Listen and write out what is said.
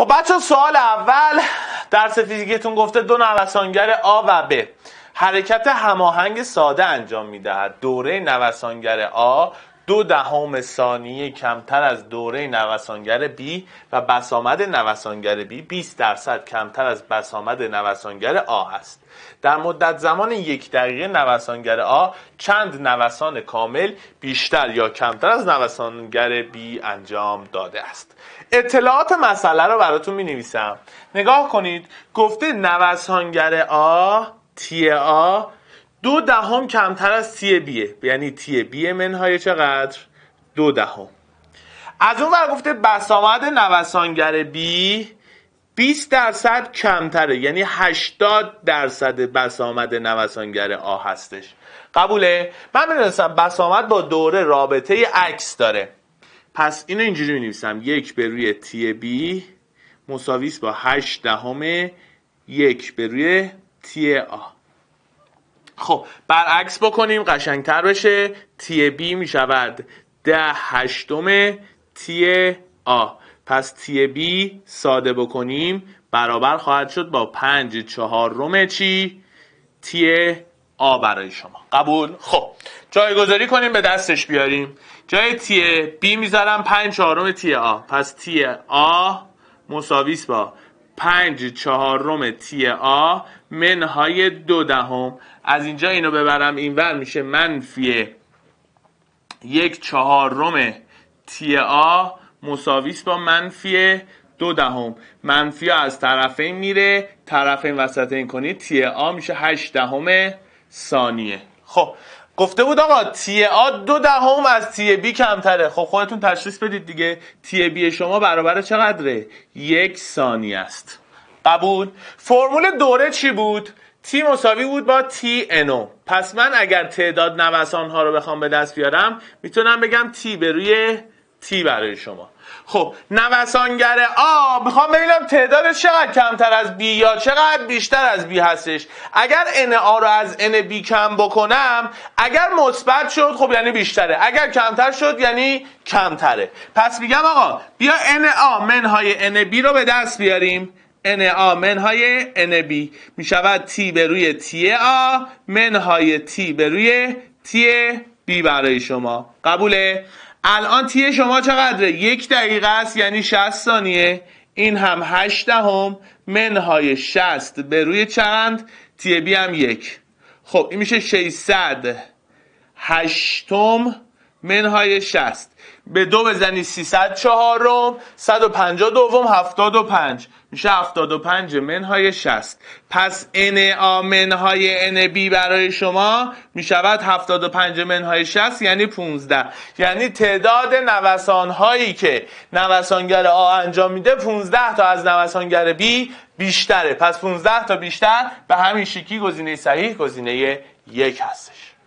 خب بچه سوال اول درس فیزیکتون گفته دو نوسانگر آ و ب حرکت هماهنگ ساده انجام میدهد دوره نوسانگر آ دو دهم ثانیه کمتر از دوره نوسانگر B و بسامد نوسانگر B 20 درصد کمتر از بسامد نوسانگر A است. در مدت زمان یک دقیقه نوسانگر A چند نوسان کامل بیشتر یا کمتر از نوسانگر B انجام داده است اطلاعات مسئله رو براتون می نویسم نگاه کنید گفته نوسانگر آ تی آ دو دهم کمتر از تی بیه یعنی تی بی منهای چقدر دو دهم از اون ور گفته بسامد نوسانگر بی 20 درصد کمتره یعنی 80 درصد بسامد نوسانگر آ هستش قبوله من میدونستم بسامد با دوره رابطه عکس داره پس اینو اینجوری می یک به روی تی بی مساویس با 8 دهم یک به روی تی آ خب برعکس بکنیم قشنگتر بشه تی بی میشود ده هشتم تی آ پس تی بی ساده بکنیم برابر خواهد شد با پنج چهار رومه چی تی آ برای شما قبول خب جایگذاری کنیم به دستش بیاریم جای تی بی میذارم پنج چهارم تی آ پس تی آ مساویس با پنج چهارم تی آ منهای دو دهم از اینجا اینو ببرم اینور میشه منفی یک چهارم تی آ مساویس با منفی دو دهم منفی از طرفین میره طرفین این کنید تی آ میشه هشت دهم ثانیه خب گفته بود آقا تی آ دو دهم از تی بی کمتره خب خودتون تشخیص بدید دیگه تی بی شما برابر چقدره یک ثانیه است قبول فرمول دوره چی بود تی مساوی بود با تی انو پس من اگر تعداد نوسان ها رو بخوام به دست بیارم میتونم بگم تی به روی تی برای شما خب نوسانگر آ میخوام ببینم تعدادش چقدر کمتر از بی یا چقدر بیشتر از بی هستش اگر ان آ رو از ان بی کم بکنم اگر مثبت شد خب یعنی بیشتره اگر کمتر شد یعنی کمتره پس میگم آقا بیا ان آ منهای ان بی رو به دست بیاریم ان آ منهای ان بی میشود تی به روی تی آ منهای تی به روی تی بی برای شما قبوله الان تیه شما چقدره یک دقیقه است یعنی 60 ثانیه این هم 8 دهم منهای 60 به روی چند تی بی هم یک خب این میشه 600 هشتم منهای 60 به دو بزنی 300 چهارم 150 دوم 75 میشه 75 منهای 60 پس ان a منهای ان بی برای شما میشود 75 منهای 60 یعنی 15 یعنی تعداد نوسان هایی که نوسانگر A انجام میده 15 تا از نوسانگر B بیشتره پس 15 تا بیشتر به همین شکلی گزینه صحیح گزینه یک هستش